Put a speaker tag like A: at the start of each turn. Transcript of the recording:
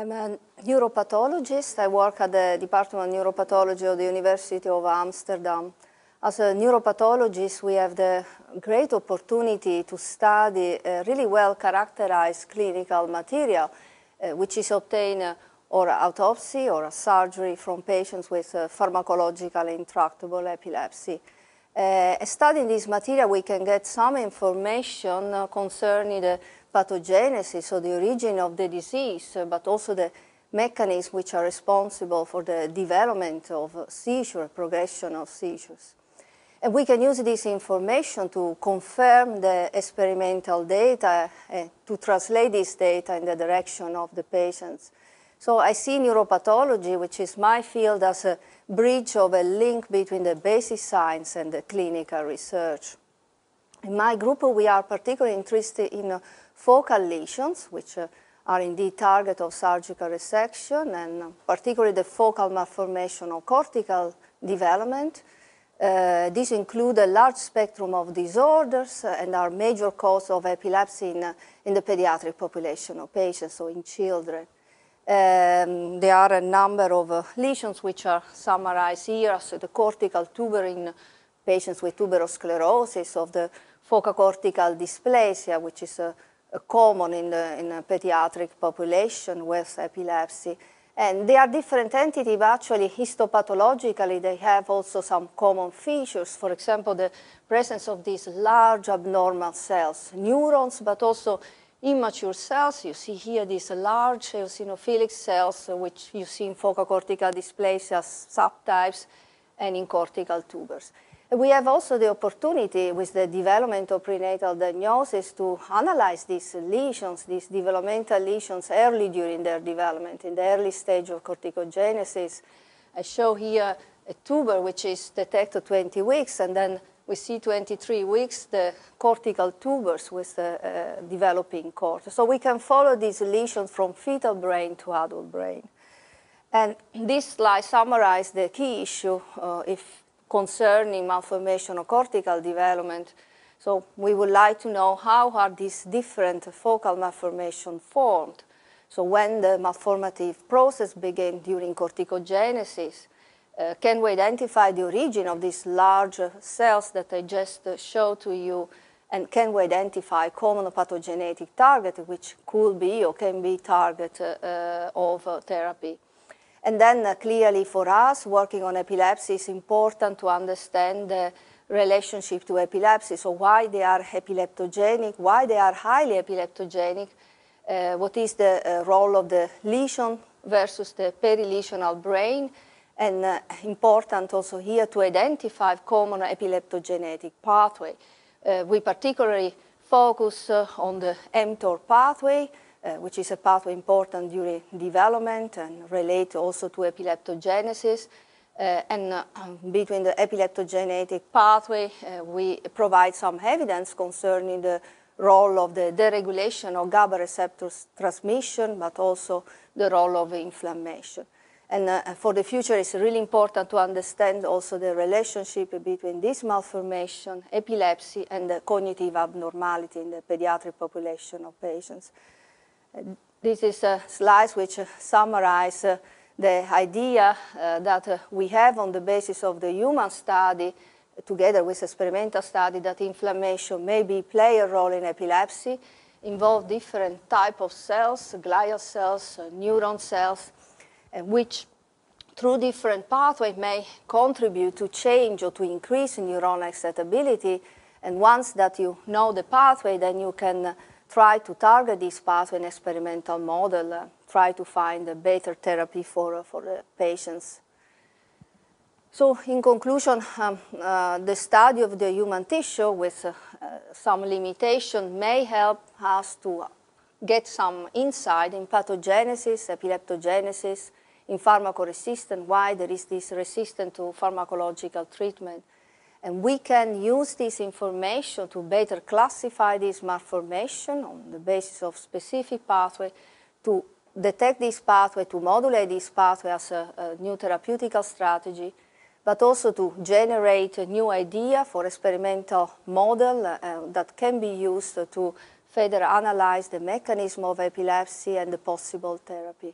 A: I'm a neuropathologist. I work at the Department of Neuropathology of the University of Amsterdam. As a neuropathologist, we have the great opportunity to study really well characterized clinical material, uh, which is obtained uh, or autopsy or surgery from patients with uh, pharmacological intractable epilepsy. Uh, studying this material, we can get some information uh, concerning the pathogenesis or the origin of the disease, uh, but also the mechanisms which are responsible for the development of seizure, progression of seizures. And we can use this information to confirm the experimental data and to translate this data in the direction of the patients. So I see neuropathology, which is my field, as a bridge of a link between the basic science and the clinical research. In my group, we are particularly interested in uh, focal lesions, which uh, are indeed target of surgical resection, and uh, particularly the focal malformation of cortical development. Uh, these include a large spectrum of disorders and are major cause of epilepsy in, in the pediatric population of patients, or so in children. Um, there are a number of uh, lesions which are summarized here, so the cortical tuber in patients with tuberous sclerosis, of the focal cortical dysplasia, which is a uh, uh, common in the in a pediatric population with epilepsy. And they are different entities, but actually histopathologically they have also some common features. For example, the presence of these large abnormal cells, neurons, but also immature cells. You see here these large eosinophilic cells, which you see in focal cortical dysplasia subtypes and in cortical tubers. We have also the opportunity with the development of prenatal diagnosis to analyze these lesions, these developmental lesions early during their development, in the early stage of corticogenesis. I show here a tuber which is detected 20 weeks, and then we see 23 weeks the cortical tubers with the uh, developing cortex. So we can follow these lesions from fetal brain to adult brain. And this slide summarizes the key issue uh, if concerning malformation or cortical development. So we would like to know how are these different focal malformations formed. So when the malformative process began during corticogenesis, uh, can we identify the origin of these large cells that I just uh, showed to you? And can we identify common pathogenetic target, which could be or can be target uh, uh of uh, therapy? And then uh, clearly for us, working on epilepsy, it's important to understand the relationship to epilepsy. So why they are epileptogenic, why they are highly epileptogenic, uh, what is the uh, role of the lesion versus the perilesional brain, and uh, important also here to identify common epileptogenetic pathway. Uh, we particularly focus uh, on the mTOR pathway, uh, which is a pathway important during development and relate also to epileptogenesis. Uh, and uh, um, between the epileptogenetic pathway, uh, we provide some evidence concerning the role of the deregulation of GABA receptors transmission, but also the role of inflammation. And uh, for the future, it's really important to understand also the relationship between this malformation, epilepsy, and the cognitive abnormality in the pediatric population of patients. This is a slide which summarizes uh, the idea uh, that uh, we have on the basis of the human study, together with experimental study, that inflammation maybe play a role in epilepsy, involve different type of cells, glial cells, neuron cells, and which through different pathways may contribute to change or to increase in neuronal excitability. And once that you know the pathway, then you can try to target this pathway in experimental model, uh, try to find a better therapy for, for the patients. So in conclusion, um, uh, the study of the human tissue with uh, some limitation may help us to get some insight in pathogenesis, epileptogenesis, in pharmacoresistance, why there is this resistance to pharmacological treatment. And we can use this information to better classify this malformation on the basis of specific pathway to detect this pathway, to modulate this pathway as a, a new therapeutical strategy, but also to generate a new idea for experimental model uh, that can be used to further analyze the mechanism of epilepsy and the possible therapy.